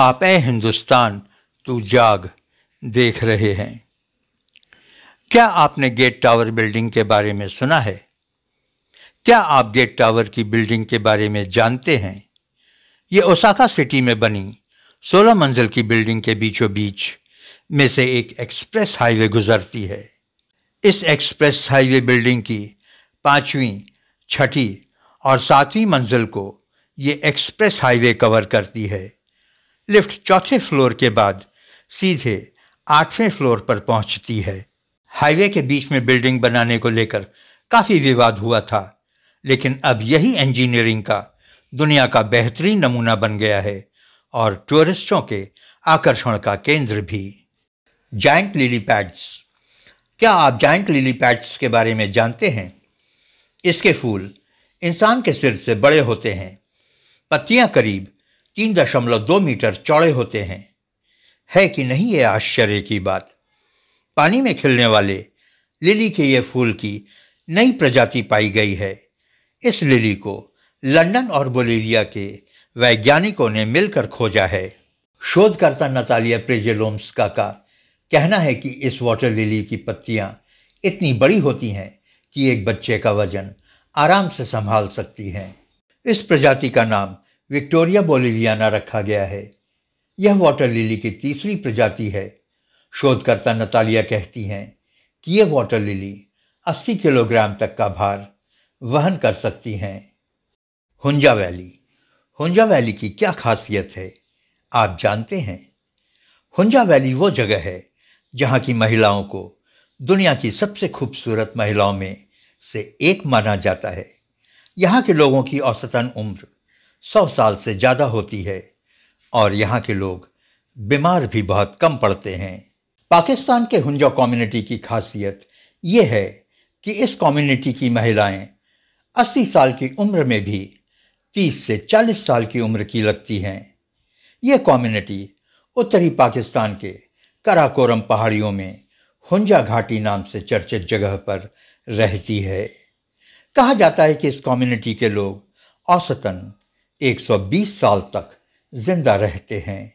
आप ए हिंदुस्तान तू जाग देख रहे हैं क्या आपने गेट टावर बिल्डिंग के बारे में सुना है क्या आप गेट टावर की बिल्डिंग के बारे में जानते हैं ये ओसाका सिटी में बनी 16 मंजिल की बिल्डिंग के बीचों बीच में से एक एक्सप्रेस हाईवे गुजरती है इस एक्सप्रेस हाईवे बिल्डिंग की पाँचवीं छठी और सातवीं मंजिल को ये एक्सप्रेस हाईवे कवर करती है लिफ्ट चौथे फ्लोर के बाद सीधे आठवें फ्लोर पर पहुंचती है हाईवे के बीच में बिल्डिंग बनाने को लेकर काफ़ी विवाद हुआ था लेकिन अब यही इंजीनियरिंग का दुनिया का बेहतरीन नमूना बन गया है और टूरिस्टों के आकर्षण का केंद्र भी जाइंट लिली पैड्स क्या आप जाइंट लिली पैड्स के बारे में जानते हैं इसके फूल इंसान के सिर से बड़े होते हैं पत्तियां करीब तीन दशमलव दो मीटर चौड़े होते हैं है कि नहीं ये आश्चर्य की बात पानी में खिलने वाले लिली के ये फूल की नई प्रजाति पाई गई है इस लिली को लंदन और बोलीविया के वैज्ञानिकों ने मिलकर खोजा है शोधकर्ता नतालिया प्रेजेलोम्सका का कहना है कि इस वाटर लिली की पत्तियां इतनी बड़ी होती हैं कि एक बच्चे का वजन आराम से संभाल सकती हैं इस प्रजाति का नाम विक्टोरिया बोलिलियाना रखा गया है यह वाटर लिली की तीसरी प्रजाति है शोधकर्ता नतालिया कहती हैं कि यह वाटर लिली 80 किलोग्राम तक का भार वहन कर सकती हैं हुंजा वैली हुंजा वैली की क्या खासियत है आप जानते हैं हुंजा वैली वो जगह है जहाँ की महिलाओं को दुनिया की सबसे खूबसूरत महिलाओं में से एक माना जाता है यहाँ के लोगों की औसतन उम्र सौ साल से ज़्यादा होती है और यहाँ के लोग बीमार भी बहुत कम पड़ते हैं पाकिस्तान के हुंजा कम्युनिटी की खासियत ये है कि इस कम्युनिटी की महिलाएं 80 साल की उम्र में भी 30 से 40 साल की उम्र की लगती हैं ये कम्युनिटी उत्तरी पाकिस्तान के कराकोरम पहाड़ियों में हुंजा घाटी नाम से चर्चित जगह पर रहती है कहा जाता है कि इस कम्युनिटी के लोग औसतन 120 साल तक जिंदा रहते हैं